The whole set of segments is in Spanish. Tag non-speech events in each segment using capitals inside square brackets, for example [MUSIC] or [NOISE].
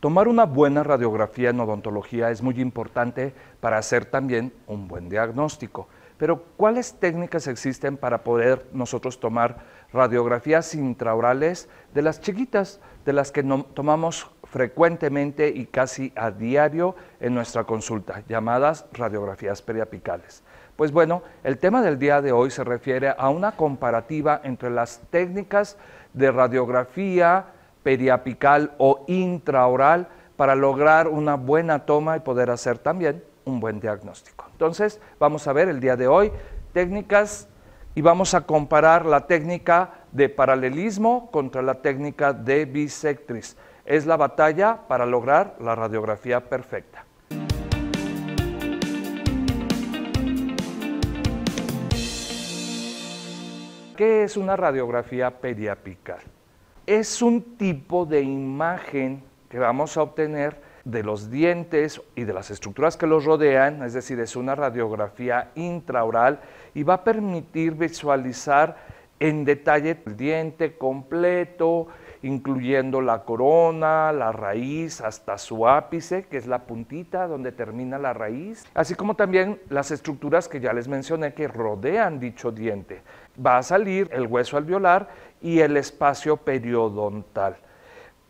Tomar una buena radiografía en odontología es muy importante para hacer también un buen diagnóstico. Pero ¿cuáles técnicas existen para poder nosotros tomar radiografías intraorales de las chiquitas, de las que tomamos frecuentemente y casi a diario en nuestra consulta, llamadas radiografías periapicales? Pues bueno, el tema del día de hoy se refiere a una comparativa entre las técnicas de radiografía periapical o intraoral para lograr una buena toma y poder hacer también un buen diagnóstico. Entonces, vamos a ver el día de hoy técnicas y vamos a comparar la técnica de paralelismo contra la técnica de bisectriz. Es la batalla para lograr la radiografía perfecta. ¿Qué es una radiografía periapical? es un tipo de imagen que vamos a obtener de los dientes y de las estructuras que los rodean, es decir, es una radiografía intraoral y va a permitir visualizar en detalle el diente completo, incluyendo la corona, la raíz, hasta su ápice, que es la puntita donde termina la raíz, así como también las estructuras que ya les mencioné que rodean dicho diente. Va a salir el hueso alveolar y el espacio periodontal.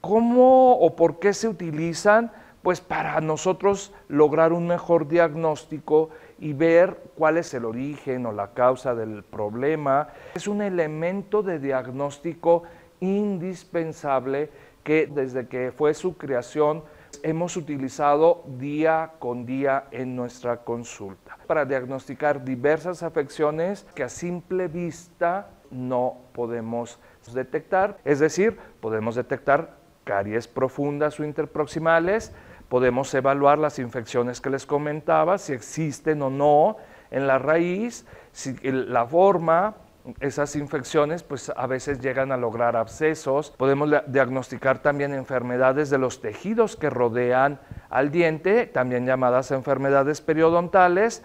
¿Cómo o por qué se utilizan? Pues para nosotros lograr un mejor diagnóstico y ver cuál es el origen o la causa del problema. Es un elemento de diagnóstico indispensable que desde que fue su creación hemos utilizado día con día en nuestra consulta para diagnosticar diversas afecciones que a simple vista no podemos detectar. Es decir, podemos detectar caries profundas o interproximales, podemos evaluar las infecciones que les comentaba, si existen o no en la raíz, si, la forma, esas infecciones pues a veces llegan a lograr abscesos. Podemos diagnosticar también enfermedades de los tejidos que rodean al diente, también llamadas enfermedades periodontales,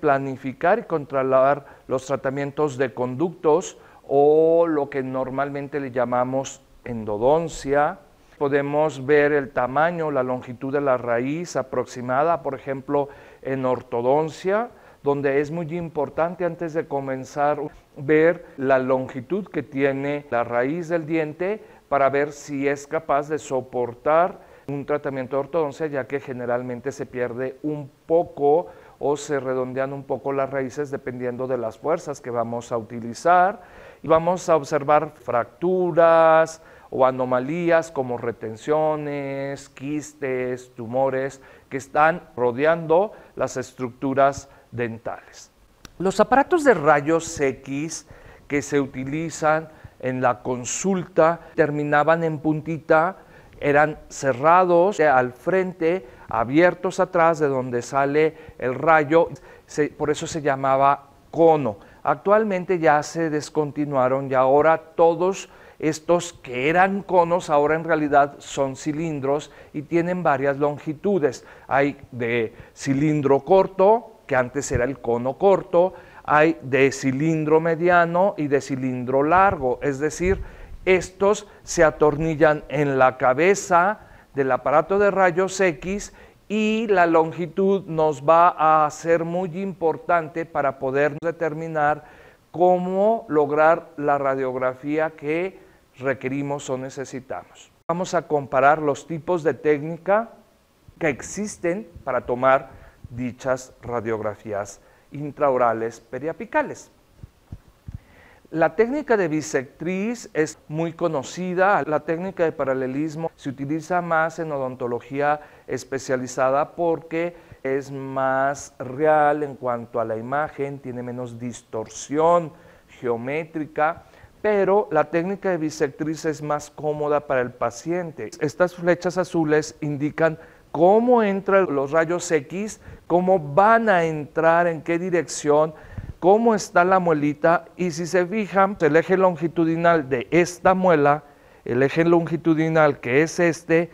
planificar y controlar los tratamientos de conductos o lo que normalmente le llamamos endodoncia. Podemos ver el tamaño, la longitud de la raíz aproximada, por ejemplo, en ortodoncia, donde es muy importante antes de comenzar ver la longitud que tiene la raíz del diente para ver si es capaz de soportar un tratamiento de ortodoncia, ya que generalmente se pierde un poco o se redondean un poco las raíces dependiendo de las fuerzas que vamos a utilizar y vamos a observar fracturas o anomalías como retenciones, quistes, tumores que están rodeando las estructuras dentales. Los aparatos de rayos X que se utilizan en la consulta terminaban en puntita, eran cerrados eh, al frente, abiertos atrás de donde sale el rayo, por eso se llamaba cono. Actualmente ya se descontinuaron y ahora todos estos que eran conos ahora en realidad son cilindros y tienen varias longitudes. Hay de cilindro corto, que antes era el cono corto, hay de cilindro mediano y de cilindro largo, es decir, estos se atornillan en la cabeza del aparato de rayos X y la longitud nos va a ser muy importante para poder determinar cómo lograr la radiografía que requerimos o necesitamos. Vamos a comparar los tipos de técnica que existen para tomar dichas radiografías intraorales periapicales. La técnica de bisectriz es muy conocida, la técnica de paralelismo se utiliza más en odontología especializada porque es más real en cuanto a la imagen, tiene menos distorsión geométrica, pero la técnica de bisectriz es más cómoda para el paciente. Estas flechas azules indican cómo entran los rayos X, cómo van a entrar, en qué dirección, cómo está la muelita y si se fijan, el eje longitudinal de esta muela, el eje longitudinal que es este,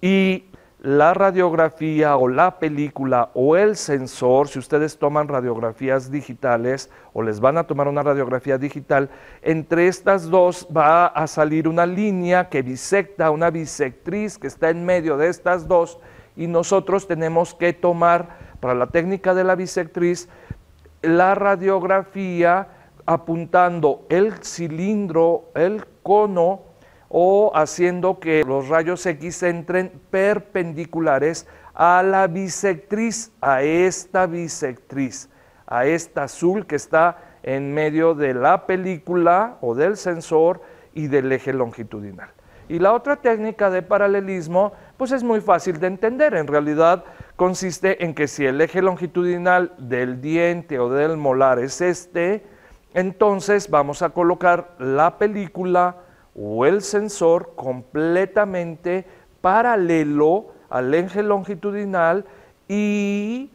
y la radiografía o la película o el sensor, si ustedes toman radiografías digitales o les van a tomar una radiografía digital, entre estas dos va a salir una línea que bisecta, una bisectriz que está en medio de estas dos y nosotros tenemos que tomar para la técnica de la bisectriz la radiografía apuntando el cilindro, el cono o haciendo que los rayos X entren perpendiculares a la bisectriz, a esta bisectriz, a esta azul que está en medio de la película o del sensor y del eje longitudinal. Y la otra técnica de paralelismo, pues es muy fácil de entender. En realidad, consiste en que si el eje longitudinal del diente o del molar es este, entonces vamos a colocar la película o el sensor completamente paralelo al eje longitudinal y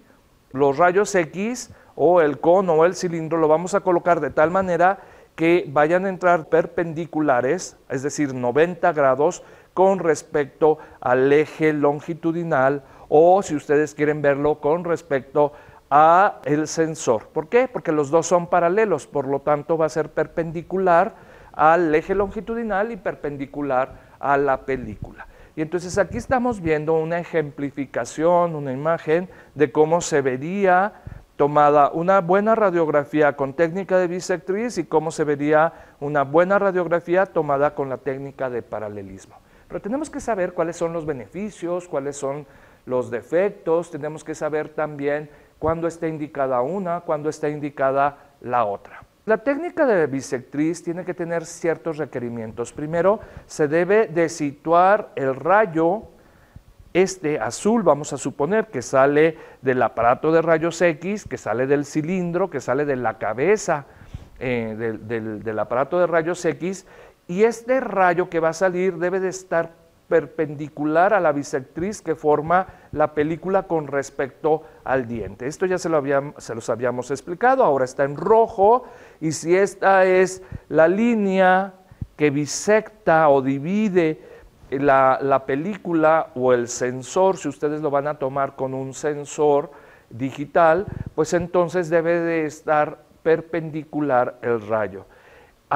los rayos X o el cono o el cilindro lo vamos a colocar de tal manera que vayan a entrar perpendiculares, es decir, 90 grados con respecto al eje longitudinal o si ustedes quieren verlo con respecto a el sensor. ¿Por qué? Porque los dos son paralelos, por lo tanto va a ser perpendicular al eje longitudinal y perpendicular a la película. Y entonces aquí estamos viendo una ejemplificación, una imagen de cómo se vería tomada una buena radiografía con técnica de bisectriz y cómo se vería una buena radiografía tomada con la técnica de paralelismo. Pero tenemos que saber cuáles son los beneficios, cuáles son los defectos, tenemos que saber también cuándo está indicada una, cuándo está indicada la otra. La técnica de bisectriz tiene que tener ciertos requerimientos. Primero, se debe de situar el rayo, este azul, vamos a suponer, que sale del aparato de rayos X, que sale del cilindro, que sale de la cabeza eh, del, del aparato de rayos X, y este rayo que va a salir debe de estar perpendicular a la bisectriz que forma la película con respecto al diente. Esto ya se, lo se los habíamos explicado, ahora está en rojo y si esta es la línea que bisecta o divide la, la película o el sensor, si ustedes lo van a tomar con un sensor digital, pues entonces debe de estar perpendicular el rayo.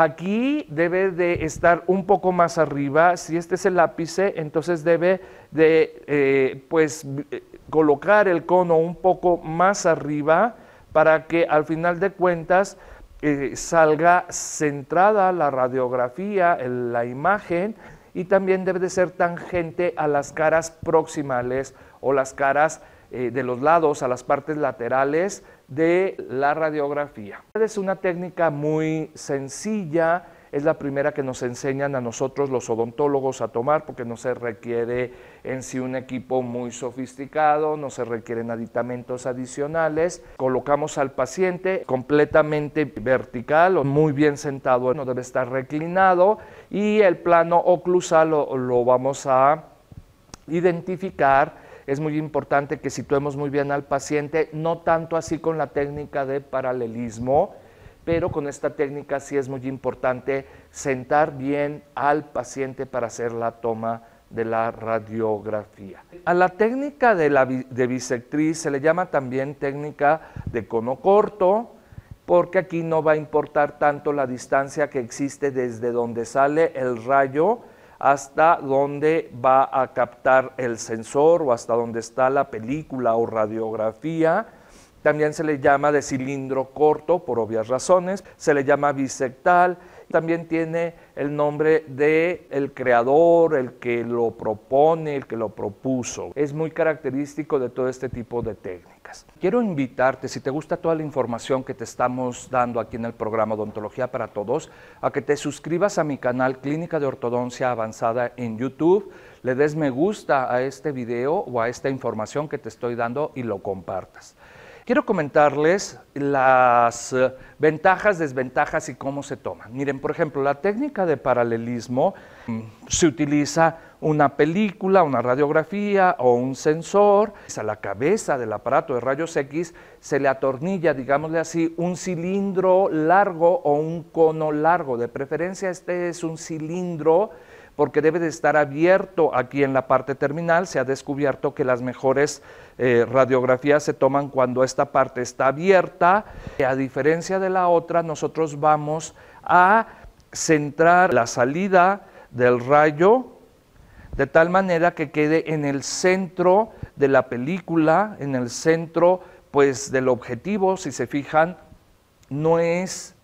Aquí debe de estar un poco más arriba, si este es el ápice, entonces debe de eh, pues, eh, colocar el cono un poco más arriba para que al final de cuentas eh, salga centrada la radiografía, la imagen y también debe de ser tangente a las caras proximales o las caras de los lados, a las partes laterales de la radiografía. Es una técnica muy sencilla, es la primera que nos enseñan a nosotros los odontólogos a tomar porque no se requiere en sí un equipo muy sofisticado, no se requieren aditamentos adicionales. Colocamos al paciente completamente vertical o muy bien sentado, no debe estar reclinado y el plano oclusal lo, vamos a identificar es muy importante que situemos muy bien al paciente, no tanto así con la técnica de paralelismo, pero con esta técnica sí es muy importante sentar bien al paciente para hacer la toma de la radiografía. A la técnica de, de bisectriz se le llama también técnica de cono corto, porque aquí no va a importar tanto la distancia que existe desde donde sale el rayo hasta dónde va a captar el sensor o hasta dónde está la película o radiografía. También se le llama de cilindro corto por obvias razones, se le llama bisectal, también tiene el nombre de el creador, el que lo propone, el que lo propuso. Es muy característico de todo este tipo de técnicas. Quiero invitarte, si te gusta toda la información que te estamos dando aquí en el programa Odontología para Todos, a que te suscribas a mi canal Clínica de Ortodoncia Avanzada en YouTube, le des me gusta a este video o a esta información que te estoy dando y lo compartas quiero comentarles las eh, ventajas, desventajas y cómo se toman. Miren, por ejemplo, la técnica de paralelismo mm, se utiliza una película, una radiografía o un sensor. A la cabeza del aparato de rayos X se le atornilla, digámosle así, un cilindro largo o un cono largo. De preferencia este es un cilindro porque debe de estar abierto aquí en la parte terminal. Se ha descubierto que las mejores eh, radiografías se toman cuando esta parte está abierta. A diferencia de la otra, nosotros vamos a centrar la salida del rayo de tal manera que quede en el centro de la película, en el centro pues del objetivo, si se fijan, no es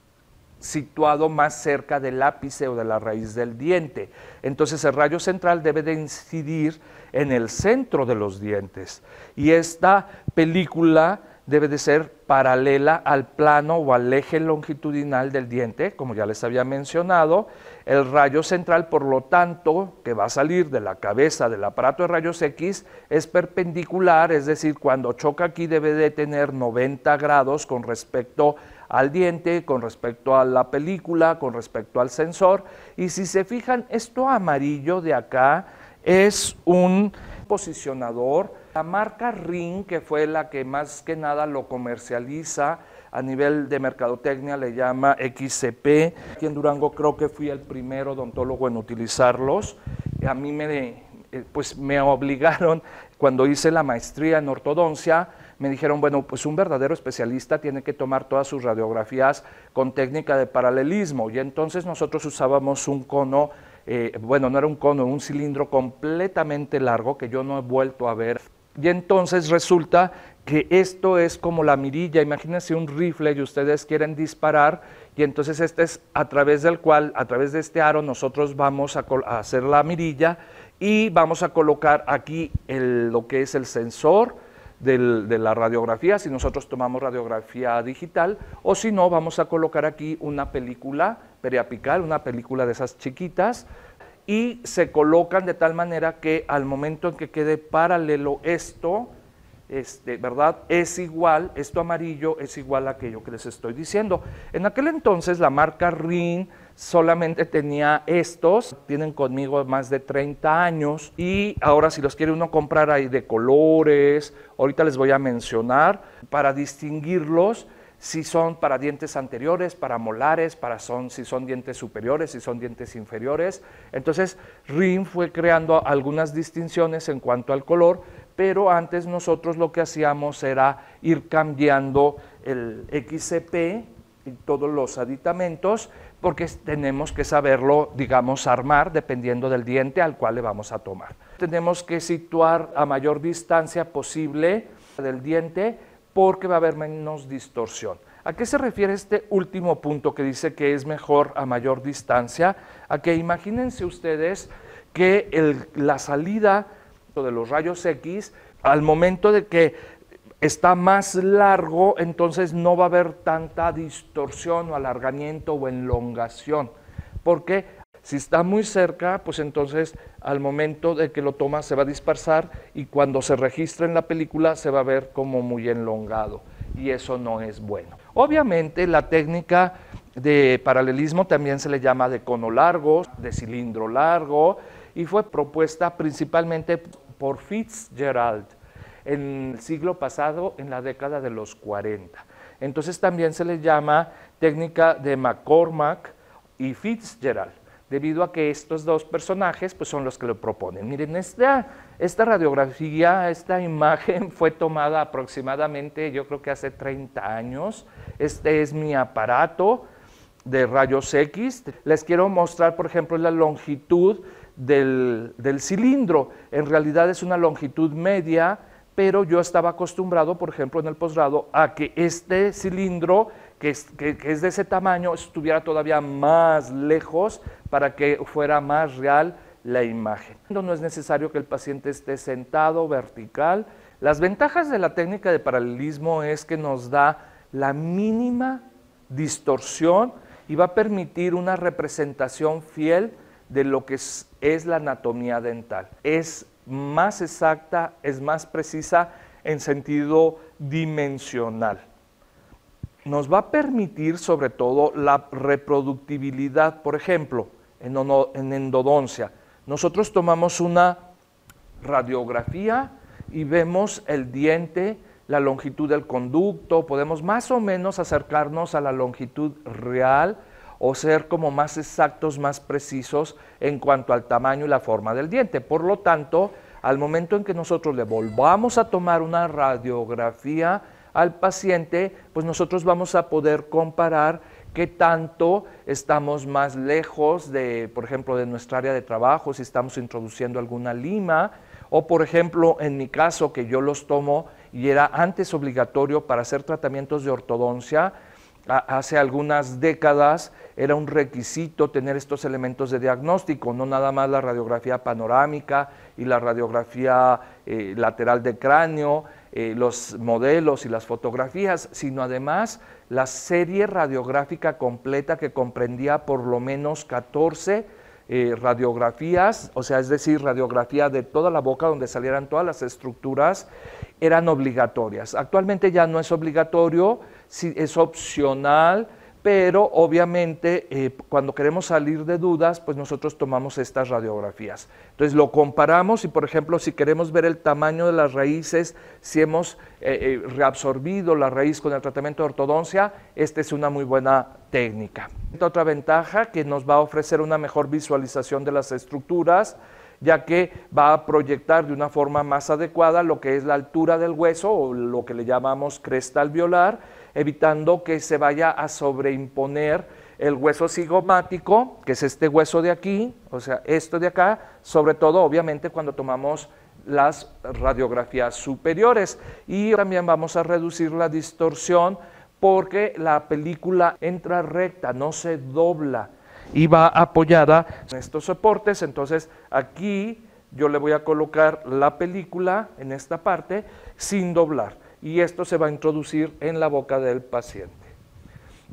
situado más cerca del ápice o de la raíz del diente. Entonces el rayo central debe de incidir en el centro de los dientes y esta película debe de ser paralela al plano o al eje longitudinal del diente, como ya les había mencionado. El rayo central, por lo tanto, que va a salir de la cabeza del aparato de rayos X, es perpendicular, es decir, cuando choca aquí debe de tener 90 grados con respecto a al diente, con respecto a la película, con respecto al sensor. Y si se fijan, esto amarillo de acá es un posicionador. La marca Ring, que fue la que más que nada lo comercializa a nivel de mercadotecnia, le llama XCP. Aquí en Durango creo que fui el primero odontólogo en utilizarlos. A mí me, eh, pues me obligaron cuando hice la maestría en ortodoncia me dijeron, bueno, pues un verdadero especialista tiene que tomar todas sus radiografías con técnica de paralelismo. Y entonces nosotros usábamos un cono, eh, bueno, no era un cono, un cilindro completamente largo que yo no he vuelto a ver. Y entonces resulta que esto es como la mirilla, imagínense un rifle y ustedes quieren disparar y entonces este es a través del cual, a través de este aro nosotros vamos a, hacer la mirilla y vamos a colocar aquí lo que es el sensor, de la radiografía, si nosotros tomamos radiografía digital, o si no, vamos a colocar aquí una película periapical, una película de esas chiquitas, y se colocan de tal manera que al momento en que quede paralelo esto, este, ¿verdad? Es igual, esto amarillo es igual a aquello que les estoy diciendo. En aquel entonces la marca RIN solamente tenía estos, tienen conmigo más de 30 años y ahora si los quiere uno comprar ahí de colores, ahorita les voy a mencionar para distinguirlos si son para dientes anteriores, para molares, para son, si son dientes superiores, si son dientes inferiores. Entonces, RIM fue creando algunas distinciones en cuanto al color, pero antes nosotros lo que hacíamos era ir cambiando el XCP y todos los aditamentos porque tenemos que saberlo, digamos, armar dependiendo del diente al cual le vamos a tomar. Tenemos que situar a mayor distancia posible del diente porque va a haber menos distorsión. ¿A qué se refiere este último punto que dice que es mejor a mayor distancia? A que imagínense ustedes que la salida de los rayos X, al momento de que está más largo, entonces no va a haber tanta distorsión o alargamiento o elongación. Porque si está muy cerca, pues entonces al momento de que lo toma se va a dispersar y cuando se registra en la película se va a ver como muy enlongado y eso no es bueno. Obviamente la técnica de paralelismo también se le llama de cono largo, de cilindro largo y fue propuesta principalmente por Fitzgerald en el siglo pasado, en la década de los 40. Entonces también se les llama técnica de McCormack y Fitzgerald, debido a que estos dos personajes pues, son los que lo proponen. Miren, esta, radiografía, esta imagen [LAUGHS] fue tomada aproximadamente, yo creo que hace 30 años. Este es mi aparato de rayos X. Les quiero mostrar, por ejemplo, la longitud del cilindro. En realidad es una longitud media, pero yo estaba acostumbrado, por ejemplo, en el posgrado, a que este cilindro, que es, de ese tamaño, estuviera todavía más lejos para que fuera más real la imagen. No es necesario que el paciente esté sentado, vertical. Las ventajas de la técnica de paralelismo es que nos da la mínima distorsión y va a permitir una representación fiel de lo que es, la anatomía dental. Es más exacta, es más precisa en sentido dimensional. Nos va a permitir sobre todo la reproductibilidad, por ejemplo, en, endodoncia. Nosotros tomamos una radiografía y vemos el diente, la longitud del conducto, podemos más o menos acercarnos a la longitud real, o ser como más exactos, más precisos en cuanto al tamaño y la forma del diente. Por lo tanto, al momento en que nosotros le volvamos a tomar una radiografía al paciente, pues nosotros vamos a poder comparar qué tanto estamos más lejos de, por ejemplo, de nuestra área de trabajo, si estamos introduciendo alguna lima, o por ejemplo, en mi caso, que yo los tomo y era antes obligatorio para hacer tratamientos de ortodoncia, hace algunas décadas era un requisito tener estos elementos de diagnóstico, no nada más la radiografía panorámica y la radiografía eh, lateral de cráneo, eh, los modelos y las fotografías, sino además la serie radiográfica completa que comprendía por lo menos 14 eh, radiografías, o sea, es decir, radiografía de toda la boca donde salieran todas las estructuras, eran obligatorias. Actualmente ya no es obligatorio, es opcional, pero obviamente eh, cuando queremos salir de dudas, pues nosotros tomamos estas radiografías. Entonces lo comparamos y, por ejemplo, si queremos ver el tamaño de las raíces, si hemos eh, eh, reabsorbido la raíz con el tratamiento de ortodoncia, esta es una muy buena técnica. Otra ventaja que nos va a ofrecer una mejor visualización de las estructuras, ya que va a proyectar de una forma más adecuada lo que es la altura del hueso o lo que le llamamos cresta alveolar, evitando que se vaya a sobreimponer el hueso cigomático, que es este hueso de aquí, o sea, esto de acá, sobre todo obviamente cuando tomamos las radiografías superiores. Y también vamos a reducir la distorsión porque la película entra recta, no se dobla y va apoyada en estos soportes. Entonces aquí yo le voy a colocar la película en esta parte sin doblar y esto se va a introducir en la boca del paciente.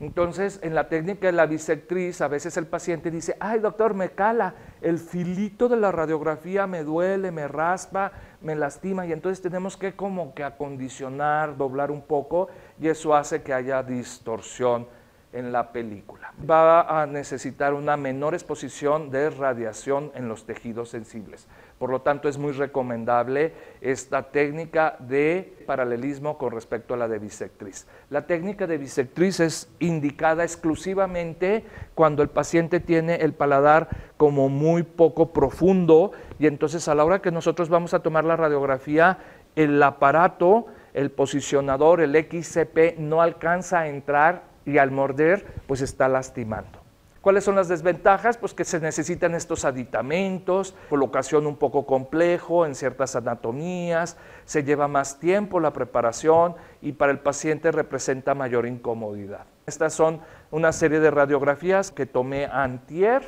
Entonces, en la técnica de la bisectriz, a veces el paciente dice, ay doctor, me cala, el filito de la radiografía me duele, me raspa, me lastima, y entonces tenemos que como que acondicionar, doblar un poco, y eso hace que haya distorsión en la película. Va a necesitar una menor exposición de radiación en los tejidos sensibles. Por lo tanto, es muy recomendable esta técnica de paralelismo con respecto a la de bisectriz. La técnica de bisectriz es indicada exclusivamente cuando el paciente tiene el paladar como muy poco profundo y entonces a la hora que nosotros vamos a tomar la radiografía, el aparato, el posicionador, el XCP no alcanza a entrar y al morder pues está lastimando. ¿Cuáles son las desventajas? Pues que se necesitan estos aditamentos, colocación un poco complejo en ciertas anatomías, se lleva más tiempo la preparación y para el paciente representa mayor incomodidad. Estas son una serie de radiografías que tomé antier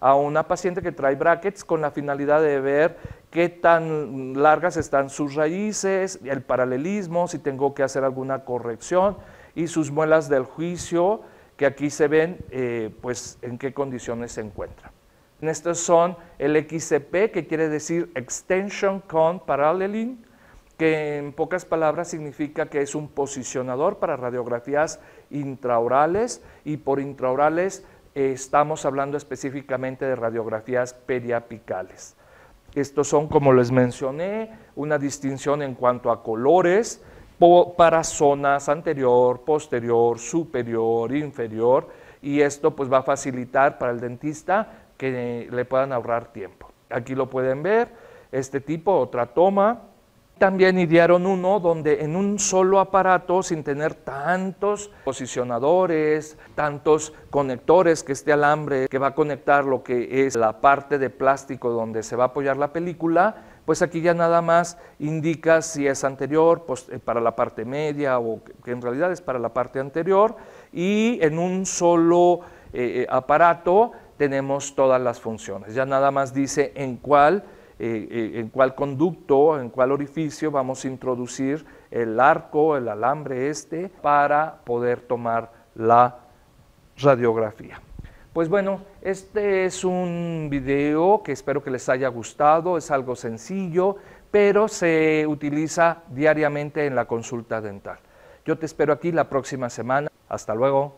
a una paciente que trae brackets con la finalidad de ver qué tan largas están sus raíces, el paralelismo, si tengo que hacer alguna corrección y sus muelas del juicio, que aquí se ven eh, pues en qué condiciones se encuentran. Estos son el XCP, que quiere decir Extension Con Paralleling, que en pocas palabras significa que es un posicionador para radiografías intraorales y por intraorales eh, estamos hablando específicamente de radiografías periapicales. Estos son, como les mencioné, una distinción en cuanto a colores, para zonas anterior, posterior, superior, inferior, y esto pues va a facilitar para el dentista que le puedan ahorrar tiempo. Aquí lo pueden ver, este tipo, otra toma. También idearon uno donde en un solo aparato, sin tener tantos posicionadores, tantos conectores, que este alambre que va a conectar lo que es la parte de plástico donde se va a apoyar la película, pues aquí ya nada más indica si es anterior pues, eh, para la parte media o que en realidad es para la parte anterior y en un solo eh, eh, aparato tenemos todas las funciones. Ya nada más dice en en cuál conducto, en cuál orificio vamos a introducir el arco, el alambre este, para poder tomar la radiografía. Pues bueno, este es un video que espero que les haya gustado, es algo sencillo, pero se utiliza diariamente en la consulta dental. Yo te espero aquí la próxima semana. Hasta luego.